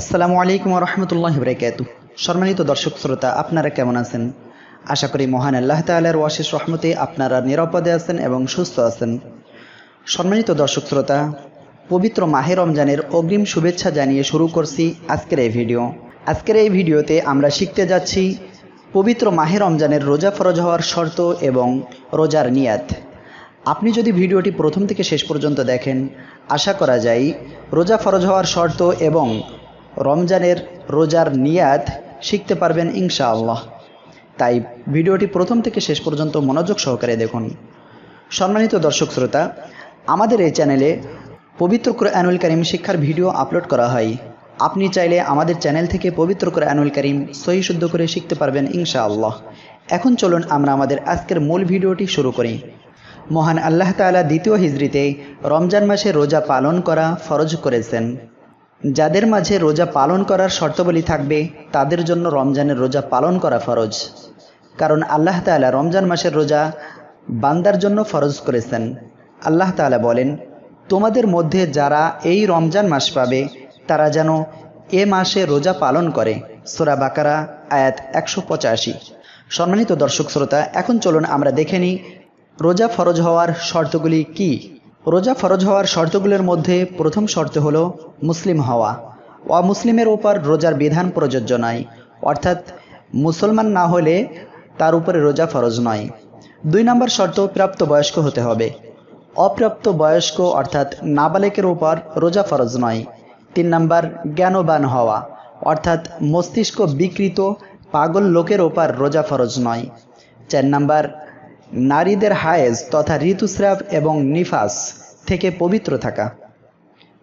আসসালামু আলাইকুম রহমতুল্লাহ বরকাত সম্মানিত দর্শক শ্রোতা আপনারা কেমন আছেন আশা করি মহান আল্লাহ তালের ওয়াশিস রহমতে আপনারা নিরাপদে আছেন এবং সুস্থ আছেন সম্মানিত দর্শক শ্রোতা পবিত্র মাহে রমজানের অগ্রিম শুভেচ্ছা জানিয়ে শুরু করছি আজকের এই ভিডিও আজকের এই ভিডিওতে আমরা শিখতে যাচ্ছি পবিত্র মাহে রমজানের রোজা ফরজ হওয়ার শর্ত এবং রোজার নিয়াত আপনি যদি ভিডিওটি প্রথম থেকে শেষ পর্যন্ত দেখেন আশা করা যায় রোজা ফরজ হওয়ার শর্ত এবং রমজানের রোজার নিয়াদ শিখতে পারবেন আল্লাহ তাই ভিডিওটি প্রথম থেকে শেষ পর্যন্ত মনোযোগ সহকারে দেখুন সম্মানিত দর্শক শ্রোতা আমাদের এই চ্যানেলে পবিত্র কোরআনুল করিম শিক্ষার ভিডিও আপলোড করা হয় আপনি চাইলে আমাদের চ্যানেল থেকে পবিত্র কোরআনুল করিম সহি শুদ্ধ করে শিখতে পারবেন আল্লাহ এখন চলুন আমরা আমাদের আজকের মূল ভিডিওটি শুরু করি মহান আল্লাহ তালা দ্বিতীয় হিজড়িতে রমজান মাসে রোজা পালন করা ফরজ করেছেন যাদের মাঝে রোজা পালন করার শর্তাবলী থাকবে তাদের জন্য রমজানের রোজা পালন করা ফরজ কারণ আল্লাহ তালা রমজান মাসের রোজা বান্দার জন্য ফরজ করেছেন আল্লাহ তালা বলেন তোমাদের মধ্যে যারা এই রমজান মাস পাবে তারা যেন এ মাসে রোজা পালন করে সোরা বাকারা আয়াত একশো পঁচাশি সম্মানিত দর্শক শ্রোতা এখন চলুন আমরা দেখে নিই রোজা ফরজ হওয়ার শর্তগুলি কী রোজা ফরজ হওয়ার শর্তগুলোর মধ্যে প্রথম শর্ত হল মুসলিম হওয়া মুসলিমের ওপর রোজার বিধান প্রযোজ্য নয় অর্থাৎ মুসলমান না হলে তার উপরে রোজা ফরজ নয় দুই নম্বর শর্ত প্রাপ্তবয়স্ক হতে হবে অপ্রাপ্ত বয়স্ক অর্থাৎ নাবালেকের ওপর রোজা ফরজ নয় তিন নম্বর জ্ঞানবান হওয়া অর্থাৎ মস্তিষ্ক বিকৃত পাগল লোকের ওপর রোজা ফরজ নয় চার নম্বর নারীদের হায়েজ তথা ঋতুস্রাব এবং নিফাস থেকে পবিত্র থাকা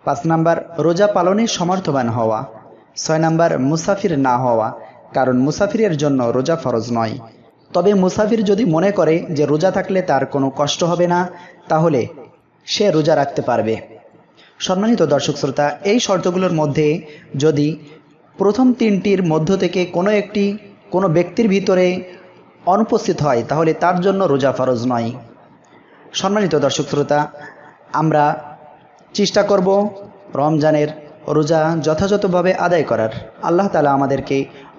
পাঁচ নাম্বার রোজা পালনে সমর্থবান হওয়া ছয় নাম্বার মুসাফির না হওয়া কারণ মুসাফিরের জন্য রোজা ফরজ নয় তবে মুসাফির যদি মনে করে যে রোজা থাকলে তার কোনো কষ্ট হবে না তাহলে সে রোজা রাখতে পারবে সম্মানিত দর্শক শ্রোতা এই শর্তগুলোর মধ্যে যদি প্রথম তিনটির মধ্য থেকে কোনো একটি কোনো ব্যক্তির ভিতরে অনুপস্থিত হয় তাহলে তার জন্য রোজা ফরজ নয় সম্মানিত দর্শক শ্রোতা আমরা চেষ্টা করব রমজানের রোজা যথাযথভাবে আদায় করার আল্লাহ তালা আমাদেরকে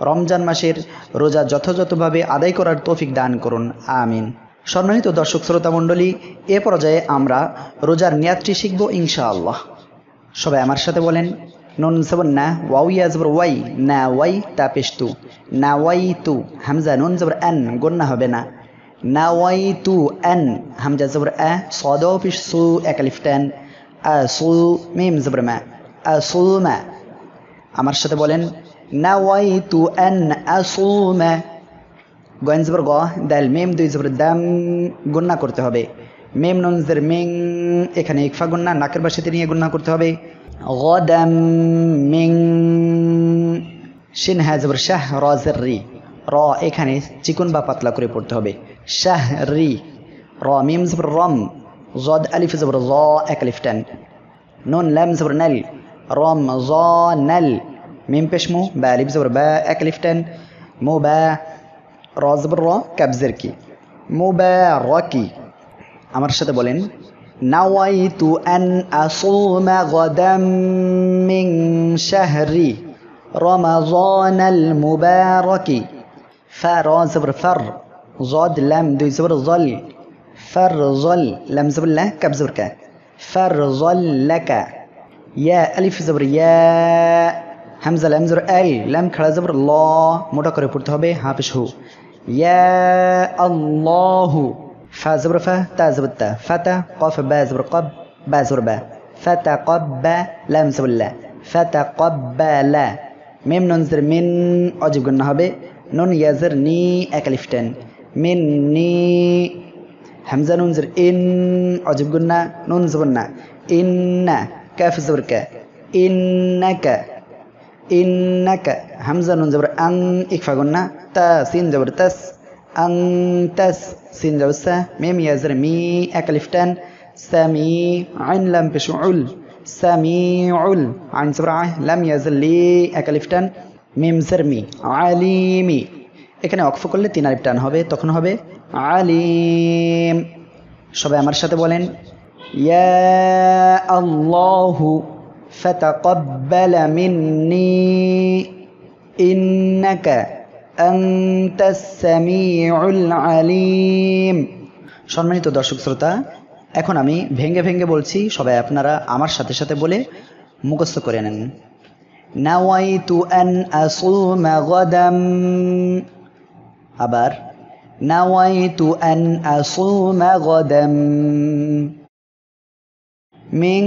রমজান মাসের রোজা যথাযথভাবে আদায় করার তৌফিক দান করুন আমিন সম্মানিত দর্শক শ্রোতা মণ্ডলী এ পর্যায়ে আমরা রোজার নিয়াদটি শিখব ইনশাআল্লাহ সবাই আমার সাথে বলেন নুন জবর না ওয়াউয়া জবর ওয়াই না ওয়াই তা পেশতু না ওয়াই তু হামজা নুন জবর এন গন্না হবে না না ওয়াই তু এন হামজা জবর এ সদ পিস সু একালিফ আ সু মিম জবর মা আ সু মা আমার সাথে বলেন না ওয়াই তু এন আ সু মা গয়েন জবর গ দাল মেম দুই জবর দাম গন্না করতে হবে মেম জের মিং এখানে ইকফা গন্না নাকের বাসাতে নিয়ে গন্না করতে হবে غدا মিং শিন হাজবর শাহ রজের রি র এখানে চিকন বা পাতলা করে পড়তে হবে শাহ রি র মিম জবর রম জদ আলিফ জবর জ এক আলিফ টান নুন লাম জবর নাল রম জ নাল মিম পেশ মু বা আলিফ জবর বা এক আলিফ টান মু বা র জবর র ক্যাবজের কি মু বা র কি আমার সাথে বলেন نويت أن أصوم غدا من شهر رمضان المبارك فر زبر فر زاد لم دو زبر ظل فر ظل لم زبر له كب زبر كا فر ظل لك يا ألف زبر يا همزة لم زبر أل لم خلا زبر الله موটা করে পড়তে হবে হাফেজ يا الله فا زبر فا تا زبر تا فتا قاف با زبر قب با زبر با فتقبل لام زبر لا فتقبل মিম নুন জের মিন অজীব গণ্য হবে নুন ইয়াজের নি একালিফ টেন মিন নি হামজা নুন জের ইন অজীব গণ্যা নুন জবর না ইন না ক্যাফ জবর ক্যা ইন না ক্যা ইন না ক্যা হামজা নুন জবর আং ইকফা গণ্যা তা তাস আংতাস সিন জাউসা মিম ইয়াজের মি একালিফটান সামি আইন লাম পেশু উল সামি উল আইন সবরা লাম ইয়াজের লি একালিফটান মিম জের মি আলিমি এখানে অক্ফ করলে তিন আলিফ টান হবে তখন হবে আলিম সবাই আমার সাথে বলেন ইয়া আল্লাহু فتقبل مني إنك সম্মানিত দর্শক শ্রোতা এখন আমি ভেঙ্গে ভেঙ্গে বলছি সবাই আপনারা আমার সাথে সাথে বলে মুখস্থ করে নেন নাওয়াইতু আবার من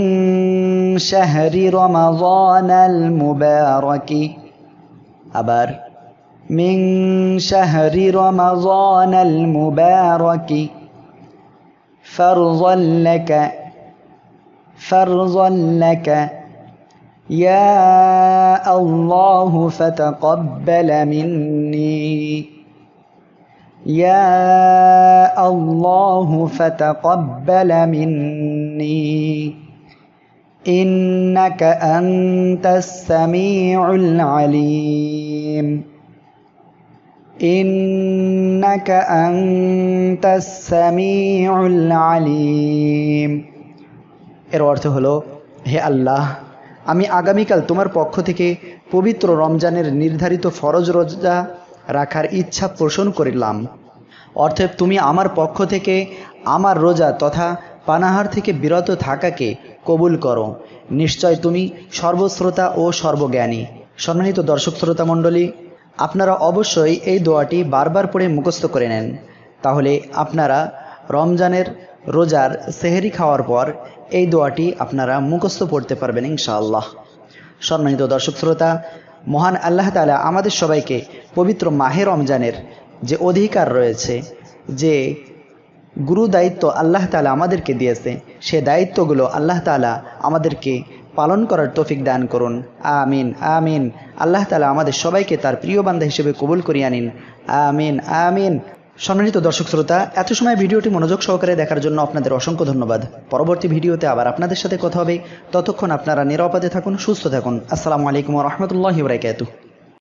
شهر رمضان المبارك أبار من شهر رمضان المبارك فرضا لك فرضا لك يا الله فتقبل مني يا الله فتقبل مني إنك أنت السميع العليم إنك أنت السميع العليم এর অর্থ হলো হে আল্লাহ আমি আগামীকাল তোমার পক্ষ থেকে পবিত্র রমজানের নির্ধারিত ফরজ রোজা রাখার ইচ্ছা পোষণ করিলাম অর্থাৎ তুমি আমার পক্ষ থেকে আমার রোজা তথা পানাহার থেকে বিরত থাকাকে কবুল করো নিশ্চয় তুমি সর্বশ্রোতা ও সর্বজ্ঞানী সম্মানিত দর্শক শ্রোতা মণ্ডলী আপনারা অবশ্যই এই দোয়াটি বারবার পড়ে মুখস্থ করে নেন তাহলে আপনারা রমজানের রোজার সেহেরি খাওয়ার পর এই দোয়াটি আপনারা মুখস্থ পড়তে পারবেন ইনশাআল্লাহ সম্মানিত দর্শক শ্রোতা মহান আল্লাহ তালা আমাদের সবাইকে পবিত্র মাহে রমজানের যে অধিকার রয়েছে যে গুরু দায়িত্ব আল্লাহ তালা আমাদেরকে দিয়েছে সে দায়িত্বগুলো আল্লাহ তালা আমাদেরকে পালন করার তৌফিক দান করুন আমিন আমিন আল্লাহ তালা আমাদের সবাইকে তার প্রিয় বান্ধা হিসেবে কবুল করিয়া নিন আমিন আমিন সম্মানিত দর্শক শ্রোতা এত সময় ভিডিওটি মনোযোগ সহকারে দেখার জন্য আপনাদের অসংখ্য ধন্যবাদ পরবর্তী ভিডিওতে আবার আপনাদের সাথে কথা হবে ততক্ষণ আপনারা নিরাপদে থাকুন সুস্থ থাকুন আসসালামু আলাইকুম রহমতুল্লাহ বরাকাতু